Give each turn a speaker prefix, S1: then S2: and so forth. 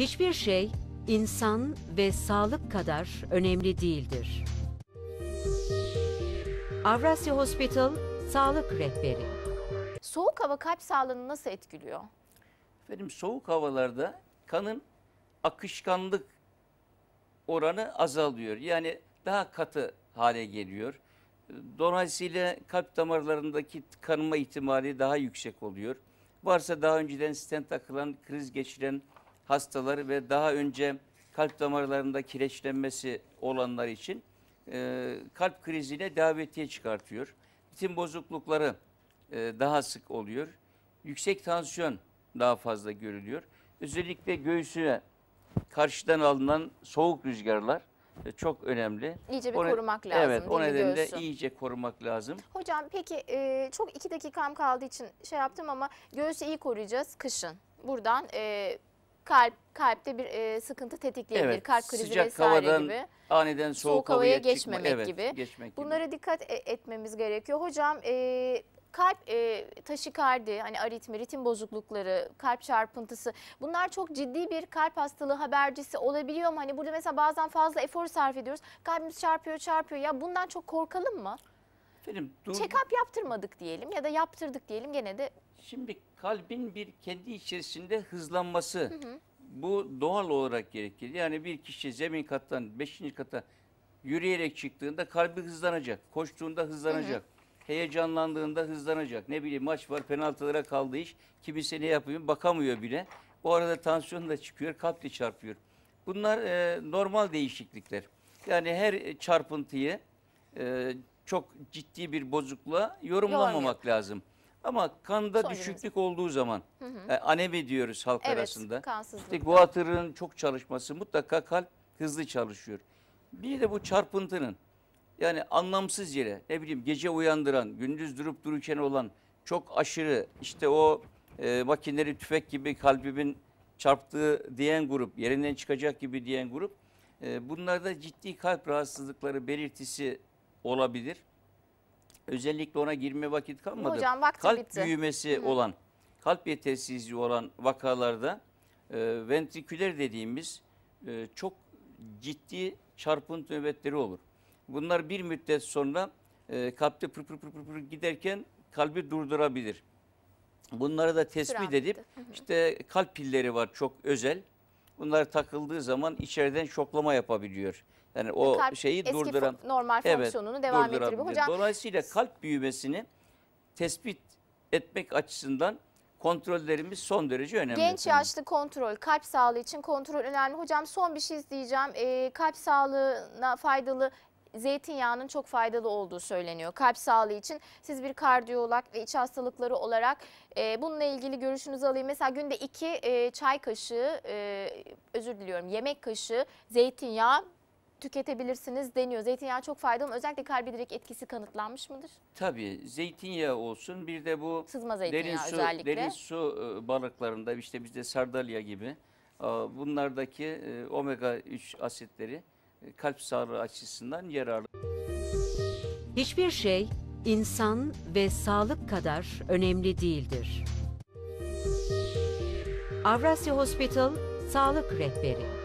S1: Hiçbir şey insan ve sağlık kadar önemli değildir. Avrasya Hospital
S2: Sağlık Rehberi
S1: Soğuk hava kalp sağlığını nasıl etkiliyor?
S2: Efendim soğuk havalarda kanın akışkanlık oranı azalıyor. Yani daha katı hale geliyor. Dolayısıyla kalp damarlarındaki tıkanma ihtimali daha yüksek oluyor. Varsa daha önceden stent takılan, kriz geçiren hastaları ve daha önce kalp damarlarında kireçlenmesi olanlar için e, kalp kriziyle davetiye çıkartıyor. Bütün bozuklukları e, daha sık oluyor. Yüksek tansiyon daha fazla görülüyor. Özellikle göğsüne karşıdan alınan soğuk rüzgarlar e, çok önemli. İyice bir o korumak lazım. Evet o nedenle göğsü. iyice korumak lazım.
S1: Hocam peki e, çok iki dakikam kaldığı için şey yaptım ama göğsü iyi koruyacağız kışın. Buradan e, kalp kalpte bir e, sıkıntı tetikleyebilir. Evet, kalp krizi sıcak vesaire havadan, gibi.
S2: Aniden soğuk, soğuk havaya, havaya geçmemek çıkma, evet, gibi. Geçmek Bunlara
S1: gibi. dikkat e, etmemiz gerekiyor. Hocam e, kalp e, taşikardi, hani aritmi, ritim bozuklukları, kalp çarpıntısı bunlar çok ciddi bir kalp hastalığı habercisi olabiliyor mu? Hani burada mesela bazen fazla efor sarf ediyoruz. Kalbimiz çarpıyor çarpıyor ya bundan çok korkalım mı? Efendim, dur. Check-up yaptırmadık diyelim ya da yaptırdık diyelim gene de. Şimdi
S2: kalbin bir kendi içerisinde hızlanması. Hı hı. Bu doğal olarak gerekir. Yani bir kişi zemin kattan beşinci kata yürüyerek çıktığında kalbi hızlanacak. Koştuğunda hızlanacak. Hı hı. Heyecanlandığında hızlanacak. Ne bileyim maç var penaltılara kaldı iş. Kimisi ne yapıyor bakamıyor bile. Bu arada tansiyon da çıkıyor kalp de çarpıyor. Bunlar e, normal değişiklikler. Yani her çarpıntıyı e, çok ciddi bir bozukluğa yorumlamamak Yormuyor. lazım. Ama kanda Soydunuz. düşüklük olduğu zaman hı hı. E, anemi diyoruz halk evet, arasında. İşte bu hatırın çok çalışması mutlaka kalp hızlı çalışıyor. Bir de bu çarpıntının yani anlamsız yere ne bileyim gece uyandıran, gündüz durup dururken olan çok aşırı işte o e, makineli tüfek gibi kalbimin çarptığı diyen grup, yerinden çıkacak gibi diyen grup e, bunlarda ciddi kalp rahatsızlıkları belirtisi olabilir özellikle ona girme vakit kalmadı. Hocam vakti kalp bitti. büyümesi Hı. olan, kalp yetersizliği olan vakalarda e, ventriküler dediğimiz e, çok ciddi çarpıntı nöbetleri olur. Bunlar bir müddet sonra e, kalpte pır pır pır pır, giderken kalbi durdurabilir. Bunları da tespit edip Hı işte kalp pilleri var çok özel. Bunlar takıldığı zaman içeriden şoklama yapabiliyor. Yani e, o kalp şeyi eski durduran normal fonksiyonunu evet, devam ettirebilir. Hocam dolayısıyla kalp büyümesini tespit etmek açısından kontrollerimiz son derece önemli. Genç efendim. yaşlı
S1: kontrol, kalp sağlığı için kontrol önemli. Hocam son bir şey izleyeceğim. Ee, kalp sağlığına faydalı zeytinyağının çok faydalı olduğu söyleniyor kalp sağlığı için. Siz bir kardiyolog ve iç hastalıkları olarak e, bununla ilgili görüşünüzü alayım. Mesela günde iki e, çay kaşığı, e, özür diliyorum yemek kaşığı zeytinyağı tüketebilirsiniz deniyor. Zeytinyağı çok faydalı. mı Özellikle kalbi direkt etkisi kanıtlanmış mıdır?
S2: Tabii. Zeytinyağı olsun. Bir de bu Sızma derin su, özellikle. derin su e, balıklarında işte bizde sardalya gibi e, bunlardaki e, omega 3 asitleri kalp sağlığı açısından yararlı.
S1: Hiçbir şey insan ve sağlık kadar önemli değildir. Avrasya Hospital Sağlık Rehberi